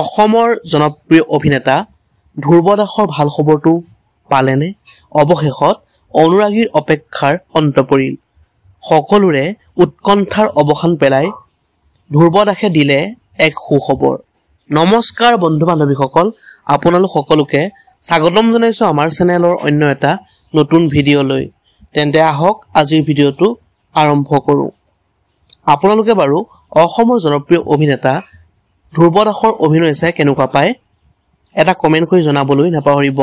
অসমৰ জনপ্ৰিয় অভিনেতা ধ্ৰুৱদাসৰ ভাল খবৰটো পালেনে অৱশেষত অনুৰাগীৰ অপেক্ষাৰ অন্ত পৰিল সকলোৰে উৎকণ্ঠাৰ অৱসান পেলাই ধ্ৰুৱ দাসে দিলে এক সুখবৰ নমস্কাৰ বন্ধু বান্ধৱীসকল আপোনালোক সকলোকে স্বাগতম জনাইছোঁ আমাৰ চেনেলৰ অন্য এটা নতুন ভিডিঅ'লৈ তেন্তে আহক আজিৰ ভিডিঅ'টো আৰম্ভ কৰোঁ আপোনালোকে বাৰু অসমৰ জনপ্ৰিয় অভিনেতা ধ্ৰুৱ দাসৰ অভিনয় চাই কেনেকুৱা পায় এটা কমেণ্ট কৰি জনাবলৈ নাপাহৰিব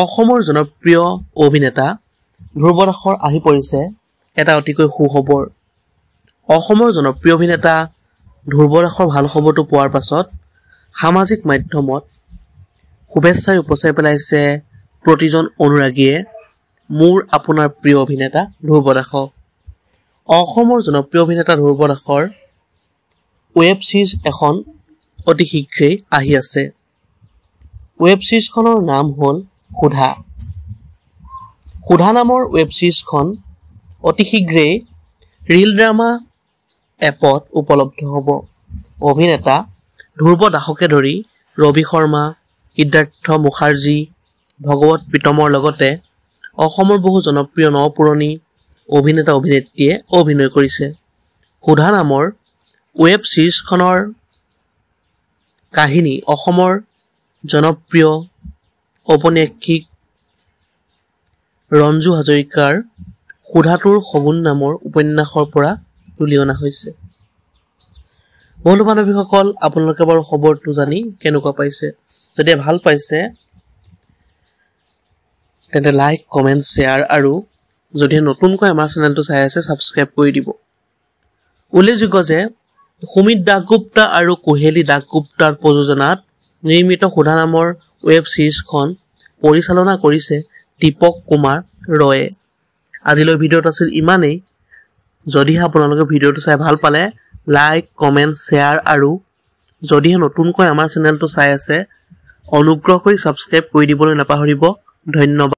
অসমৰ জনপ্ৰিয় অভিনেতা ধ্ৰুৱ দাসৰ আহি পৰিছে এটা অতিকৈ সুখবৰ অসমৰ জনপ্ৰিয় অভিনেতা ধ্ৰুৱ দাসৰ ভাল খবৰটো পোৱাৰ পাছত সামাজিক মাধ্যমত শুভেচ্ছাৰে উপচাই পেলাইছে প্ৰতিজন অনুৰাগীয়ে মোৰ আপোনাৰ প্ৰিয় অভিনেতা ধ্ৰুৱ দাসক অসমৰ জনপ্ৰিয় অভিনেতা ধ্ৰুৱ দাসৰ ৱেব ছিৰিজ এখন অতি শীঘ্ৰেই আহি আছে ৱেব ছিৰিজখনৰ নাম হ'ল সোধা সোধা নামৰ ৱেব ছিৰিজখন অতি শীঘ্ৰেই ৰীল ড্ৰামা এপত উপলব্ধ হ'ব অভিনেতা ধ্ৰুৱ দাসকে ধৰি ৰবি শৰ্মা সিদ্ধাৰ্থ মুখাৰ্জী ভগৱত প্ৰীতমৰ লগতে অসমৰ বহু জনপ্ৰিয় ন পুৰণি অভিনেতা অভিনেত্ৰীয়ে অভিনয় কৰিছে সুধা নামৰ ৱেব ছিৰিজখনৰ কাহিনী অসমৰ জনপ্ৰিয় ঔপন্যাসিক ৰঞ্জু হাজৰিকাৰ সোধাটোৰ সগুণ নামৰ উপন্যাসৰ পৰা তুলি অনা হৈছে বন্ধু বান্ধৱীসকল আপোনালোকে বাৰু খবৰটো জানি কেনেকুৱা পাইছে যদি ভাল পাইছে তেন্তে লাইক কমেণ্ট শ্বেয়াৰ আৰু যদিহে নতুনকৈ আমাৰ চেনেলটো চাই আছে ছাবস্ক্ৰাইব কৰি দিব উল্লেখযোগ্য যে সুমিত দাসগুপ্তা আৰু কুহেলী দাসগুপ্তাৰ প্ৰযোজনাত নিৰ্মিত সোধা নামৰ ৱেব ছিৰিজখন পৰিচালনা কৰিছে দীপক কুমাৰ ৰয়ে আজিলৈ ভিডিঅ'ত আছিল ইমানেই যদিহে আপোনালোকে ভিডিঅ'টো চাই ভাল পালে লাইক কমেণ্ট শ্বেয়াৰ আৰু যদিহে নতুনকৈ আমাৰ চেনেলটো চাই আছে অনুগ্ৰহ কৰি ছাবস্ক্ৰাইব কৰি দিবলৈ নাপাহৰিব ধন্যবাদ